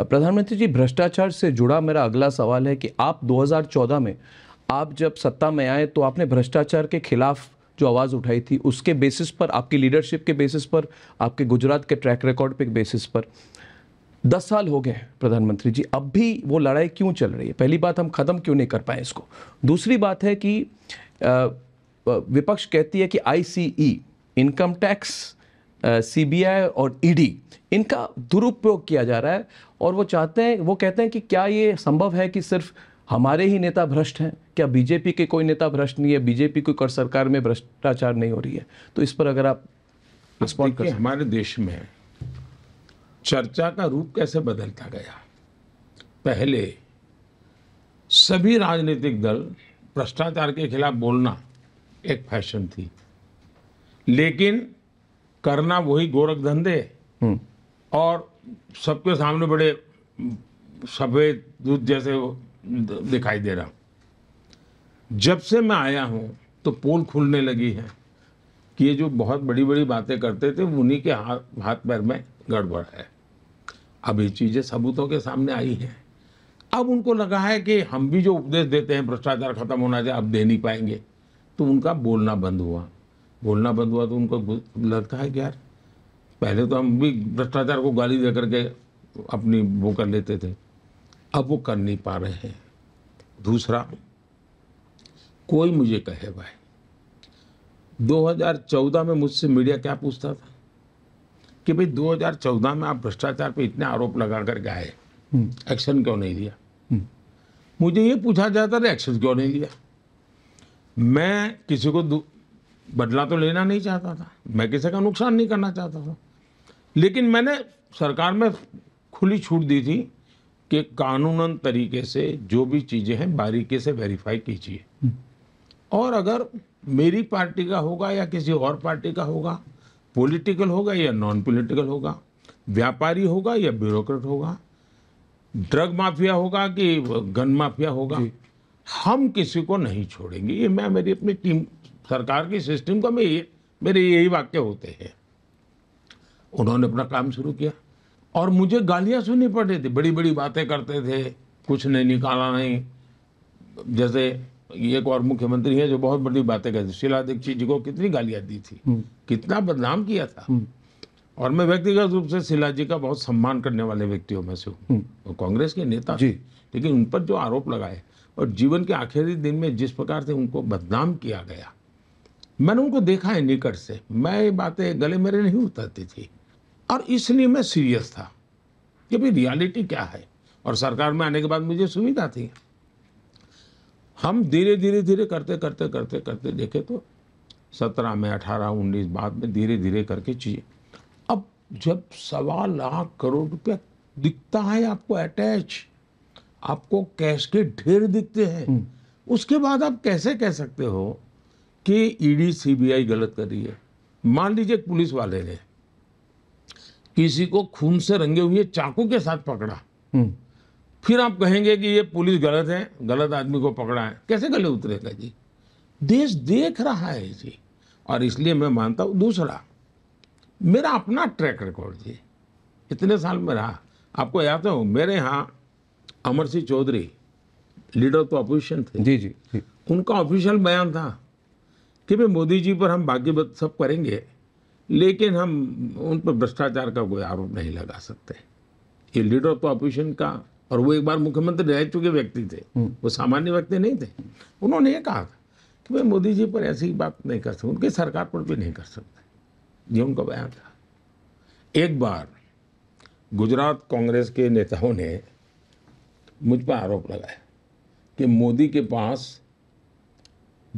प्रधानमंत्री जी भ्रष्टाचार से जुड़ा मेरा अगला सवाल है कि आप 2014 में आप जब सत्ता में आए तो आपने भ्रष्टाचार के खिलाफ जो आवाज़ उठाई थी उसके बेसिस पर आपकी लीडरशिप के बेसिस पर आपके गुजरात के ट्रैक रिकॉर्ड के बेसिस पर दस साल हो गए प्रधानमंत्री जी अब भी वो लड़ाई क्यों चल रही है पहली बात हम ख़त्म क्यों नहीं कर पाए इसको दूसरी बात है कि विपक्ष कहती है कि आईसीई इनकम टैक्स सीबीआई और ईडी e इनका दुरुपयोग किया जा रहा है और वो चाहते हैं वो कहते हैं कि क्या ये संभव है कि सिर्फ हमारे ही नेता भ्रष्ट हैं क्या बीजेपी के कोई नेता भ्रष्ट नहीं है बीजेपी की सरकार में भ्रष्टाचार नहीं हो रही है तो इस पर अगर आप रिस्पॉन्ड कर हमारे देश में चर्चा का रूप कैसे बदलता गया पहले सभी राजनीतिक दल भ्रष्टाचार के खिलाफ बोलना एक फैशन थी लेकिन करना वही गोरख धंधे हम्म। और सबके सामने बड़े सफ़ेद दूध जैसे दिखाई दे रहा जब से मैं आया हूँ तो पोल खुलने लगी है कि ये जो बहुत बड़ी बड़ी बातें करते थे उन्हीं के हाथ हाथ पैर में गड़बड़ है अब ये चीज़ें सबूतों के सामने आई हैं अब उनको लगा है कि हम भी जो उपदेश देते हैं भ्रष्टाचार खत्म होना चाहिए अब दे नहीं पाएंगे तो उनका बोलना बंद हुआ बोलना बंद हुआ तो उनको लगता है कि यार पहले तो हम भी भ्रष्टाचार को गाली दे करके अपनी वो कर लेते थे अब वो कर नहीं पा रहे हैं दूसरा कोई मुझे कहे भाई 2014 में मुझसे मीडिया क्या पूछता था कि भाई 2014 में आप भ्रष्टाचार पे इतने आरोप लगा करके आए हम्म। एक्शन क्यों नहीं लिया हम्म। मुझे ये पूछा जाता था एक्शन क्यों नहीं लिया मैं किसी को बदला तो लेना नहीं चाहता था मैं किसी का नुकसान नहीं करना चाहता था लेकिन मैंने सरकार में खुली छूट दी थी कि कानूनन तरीके से जो भी चीज़ें हैं बारीकी से वेरीफाई कीजिए हम्म। और अगर मेरी पार्टी का होगा या किसी और पार्टी का होगा पॉलिटिकल होगा या नॉन पॉलिटिकल होगा व्यापारी होगा या ब्यूरोक्रेट होगा ड्रग माफिया होगा कि गन माफिया होगा हम किसी को नहीं छोड़ेंगे ये मैं मेरी अपनी टीम सरकार की सिस्टम का भी मेरे यही वाक्य होते हैं उन्होंने अपना काम शुरू किया और मुझे गालियां सुननी पड़ती थी बड़ी बड़ी बातें करते थे कुछ नहीं निकाला नहीं जैसे एक और मुख्यमंत्री है जो बहुत बड़ी बातें करते शीला दीक्षित जी को कितनी गालियां दी थी हम्म। कितना बदनाम किया था हम्म। और मैं व्यक्तिगत रूप से शिला जी का बहुत सम्मान करने वाले व्यक्तियों में से हूँ हम्म। कांग्रेस के नेता जी लेकिन उन पर जो आरोप लगाए और जीवन के आखिरी दिन में जिस प्रकार से उनको बदनाम किया गया मैंने उनको देखा है निकट से मैं ये बातें गले मेरे नहीं उतरती थी और इसलिए मैं सीरियस था कि भाई रियलिटी क्या है और सरकार में आने के बाद मुझे सुविधा थी हम धीरे धीरे धीरे करते करते करते करते देखे तो सत्रह में अठारह उन्नीस बाद में धीरे धीरे करके चीज़ें अब जब सवा लाख करोड़ रुपया दिखता है आपको अटैच आपको कैश के ढेर दिखते हैं हम्म। उसके बाद आप कैसे कह सकते हो कि ईडी सीबीआई गलत कर रही है मान लीजिए पुलिस वाले ने किसी को खून से रंगे हुए चाकू के साथ पकड़ा हम्म। फिर आप कहेंगे कि ये पुलिस गलत है गलत आदमी को पकड़ा है कैसे गले उतरेगा जी देश देख रहा है जी और इसलिए मैं मानता हूं दूसरा मेरा अपना ट्रैक रिकॉर्ड जी इतने साल में रहा आपको याद हो मेरे यहाँ अमर सिंह चौधरी लीडर तो अपोजिशन थे जी जी, जी। उनका ऑफिशियल बयान था कि भाई मोदी जी पर हम बाकी सब करेंगे लेकिन हम उन पर भ्रष्टाचार का कोई आरोप नहीं लगा सकते ये लीडर ऑफ द का और वो एक बार मुख्यमंत्री रह चुके व्यक्ति थे हम्म। वो सामान्य व्यक्ति नहीं थे उन्होंने ये कहा कि भाई मोदी जी पर ऐसी बात नहीं कर सकते उनकी सरकार पर भी नहीं कर सकते ये उनका बयान था एक बार गुजरात कांग्रेस के नेताओं ने मुझ पर आरोप लगाया कि मोदी के पास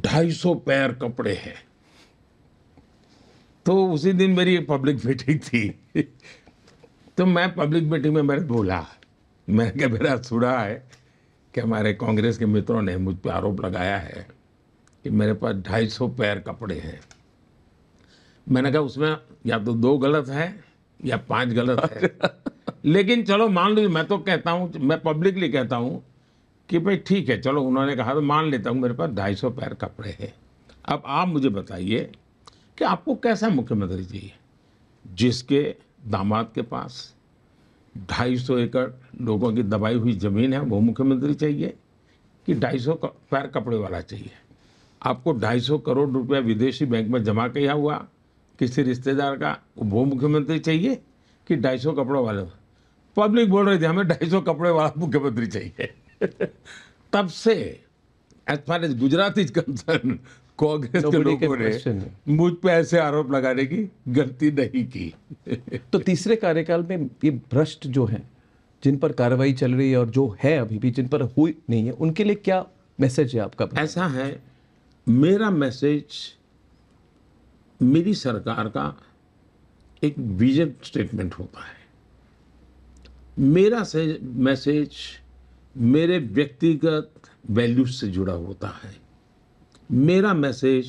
ढाई सौ पैर कपड़े हैं तो उसी दिन मेरी एक पब्लिक मीटिंग थी तो मैं पब्लिक मीटिंग में मैंने बोला मैंने क्या मेरा सुना है कि हमारे कांग्रेस के मित्रों ने मुझ पर आरोप लगाया है कि मेरे पास ढाई सौ पैर कपड़े हैं मैंने कहा उसमें या तो दो गलत है या पांच गलत है लेकिन चलो मान लो मैं तो कहता हूँ मैं पब्लिकली कहता हूँ कि भाई ठीक है चलो उन्होंने कहा तो मान लेता हूँ मेरे पास ढाई सौ पैर कपड़े हैं अब आप मुझे बताइए कि आपको कैसा मुख्यमंत्री चाहिए जिसके दामाद के पास ढाई सौ एकड़ लोगों की दबाई हुई ज़मीन है वो मुख्यमंत्री चाहिए कि ढाई सौ पैर कपड़े वाला चाहिए आपको ढाई सौ करोड़ रुपया विदेशी बैंक में जमा किया हुआ किसी रिश्तेदार का वो मुख्यमंत्री चाहिए कि ढाई सौ कपड़ों वाले पब्लिक बोल रही थी हमें ढाई सौ कपड़े वाला मुख्यमंत्री चाहिए तब से as far as Gujarat is concern Congress के लोगों ने मुझ पे ऐसे आरोप लगाने की गलती नहीं की तो तीसरे कार्यकाल में ये भ्रष्ट जो है जिन पर कार्रवाई चल रही है और जो है अभी भी जिन पर हुई नहीं है उनके लिए क्या मैसेज है आपका ऐसा है मेरा मैसेज मेरी सरकार का एक विजन स्टेटमेंट होता है मेरा मैसेज मेरे व्यक्तिगत वैल्यूज से जुड़ा होता है मेरा मैसेज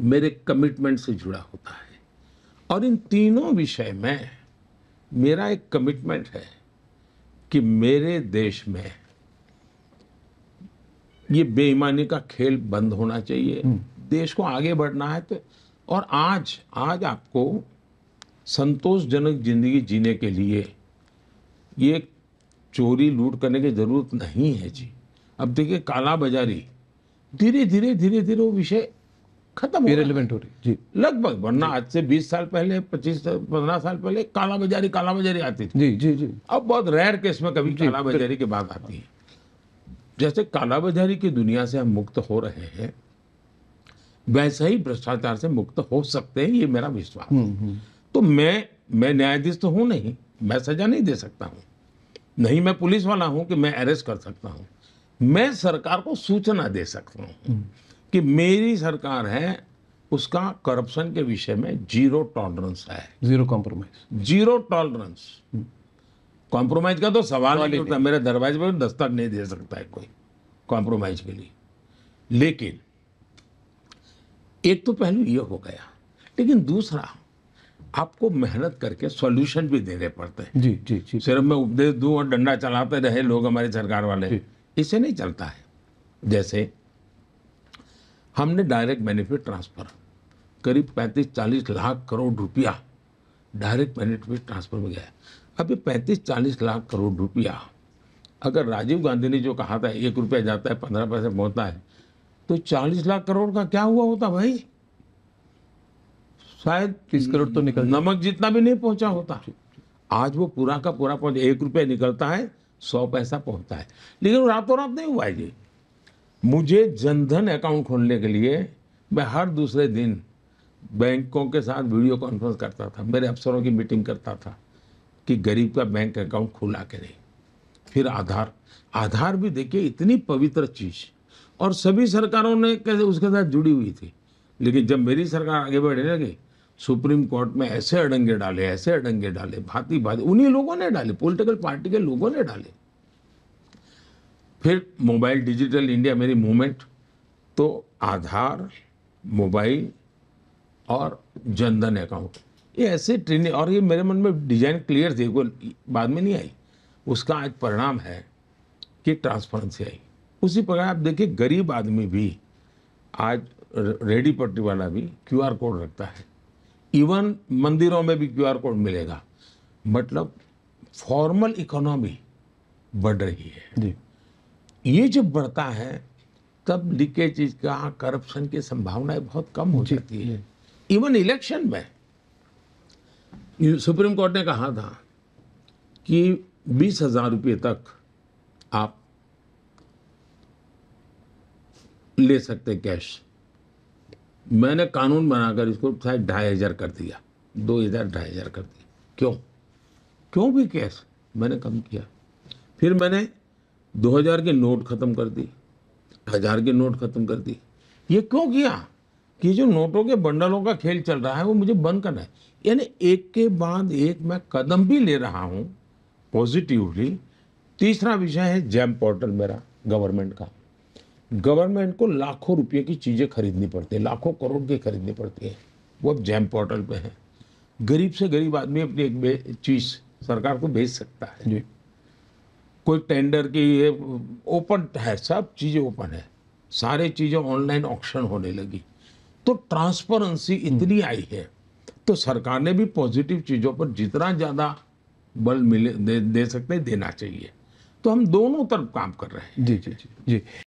मेरे कमिटमेंट से जुड़ा होता है और इन तीनों विषय में मेरा एक कमिटमेंट है कि मेरे देश में ये बेईमानी का खेल बंद होना चाहिए हम्म। देश को आगे बढ़ना है तो और आज आज आपको संतोषजनक जिंदगी जीने के लिए ये चोरी लूट करने की ज़रूरत नहीं है जी अब देखिए काला बाजारी धीरे धीरे धीरे धीरे वो विषय खत्म हो रही जी लगभग वरना आज से 20 साल पहले 25 पंद्रह साल पहले काला बाजारी काला बाजारी आती थी जी जी जी अब बहुत रेयर केस में कभी काला बाजारी की बात आती है जैसे काला बाजारी की दुनिया से हम मुक्त हो रहे हैं वैसे ही भ्रष्टाचार से मुक्त हो सकते हैं ये मेरा विश्वास हम्म, हम्म। तो मैं मैं न्यायाधीश तो हूँ नहीं मैं सजा नहीं दे सकता हूँ नहीं मैं पुलिस वाला हूं कि मैं अरेस्ट कर सकता हूं मैं सरकार को सूचना दे सकता हूं हम्म। कि मेरी सरकार है उसका करप्शन के विषय में जीरो टॉलरेंस है zero compromise zero tolerance compromise का तो सवाल नहीं उठता मेरे दरवाजे पर दस्तक नहीं दे सकता है कोई कॉम्प्रोमाइज के लिए लेकिन एक तो पहलू यह हो गया लेकिन दूसरा आपको मेहनत करके सॉल्यूशन भी देने पड़ते हैं जी जी जी सिर्फ मैं उपदेश दूं और डंडा चलाते रहे लोग हमारी सरकार वाले इसे नहीं चलता है जैसे हमने डायरेक्ट बेनिफिट ट्रांसफर करीब पैंतीस चालीस लाख करोड़ रुपया डायरेक्ट बेनिफिट ट्रांसफर में गया अभी 35 पैंतीस चालीस लाख करोड़ रुपया अगर राजीव गांधी ने जो कहा था एक रुपया जाता है पंद्रह पैसे पहुँचता है तो चालीस लाख करोड़ का क्या हुआ होता भाई शायद तीस करोड़ तो निकल नमक जितना भी नहीं पहुंचा होता आज वो पूरा का पूरा पहुंच एक रुपया निकलता है सौ पैसा पहुंचता है लेकिन वो रातों रात नहीं हुआ जी मुझे जनधन अकाउंट खोलने के लिए मैं हर दूसरे दिन बैंकों के साथ वीडियो कॉन्फ्रेंस करता था मेरे अफसरों की मीटिंग करता था कि गरीब का बैंक अकाउंट खुला के नहीं फिर आधार आधार भी देखिए इतनी पवित्र चीज़ और सभी सरकारों ने कैसे उसके साथ जुड़ी हुई थी लेकिन जब मेरी सरकार आगे बढ़ने लगी सुप्रीम कोर्ट में ऐसे अडंगे डाले ऐसे अडंगे डाले भांति भांति उन्हीं लोगों ने डाले पॉलिटिकल पार्टी के लोगों ने डाले फिर मोबाइल डिजिटल इंडिया मेरी मूवमेंट तो आधार मोबाइल और जनधन अकाउंट ये ऐसे ट्रेनिंग और ये मेरे मन में डिजाइन क्लियर थी वो बाद में नहीं आई उसका आज परिणाम है कि ट्रांसपेरेंसी आई उसी प्रकार आप देखिए गरीब आदमी भी आज रेडी पट्टी वाला भी क्यूआर कोड रखता है इवन मंदिरों में भी क्यूआर कोड मिलेगा मतलब फॉर्मल इकोनॉमी बढ़ रही है जी ये जब बढ़ता है तब लीकेज का करप्शन की संभावनाएं बहुत कम हो जाती है इवन इलेक्शन में सुप्रीम कोर्ट ने कहा था कि बीस हजार रुपये तक आप ले सकते कैश मैंने कानून बनाकर इसको शायद ढाई हज़ार कर दिया दो हज़ार ढाई हज़ार कर दिया क्यों क्यों भी कैश मैंने कम किया फिर मैंने दो हज़ार के नोट ख़त्म कर दी हज़ार के नोट ख़त्म कर दी ये क्यों किया कि जो नोटों के बंडलों का खेल चल रहा है वो मुझे बंद करना है यानी एक के बाद एक मैं कदम भी ले रहा हूँ पॉजिटिवली तीसरा विषय है जैम पोर्टल मेरा गवर्नमेंट का गवर्नमेंट को लाखों रुपये की चीज़ें खरीदनी पड़ती है लाखों करोड़ की खरीदनी पड़ती है वो अब जैम पोर्टल पे है गरीब से गरीब आदमी अपनी एक चीज़ सरकार को भेज सकता है जी कोई टेंडर की ये ओपन है सब चीज़ें ओपन है सारे चीज़ें ऑनलाइन ऑक्शन होने लगी तो ट्रांसपेरेंसी हम्म। इतनी आई है तो सरकार ने भी पॉजिटिव चीज़ों पर जितना ज़्यादा बल मिले दे, दे सकते देना चाहिए तो हम दोनों तरफ काम कर रहे हैं जी जी जी जी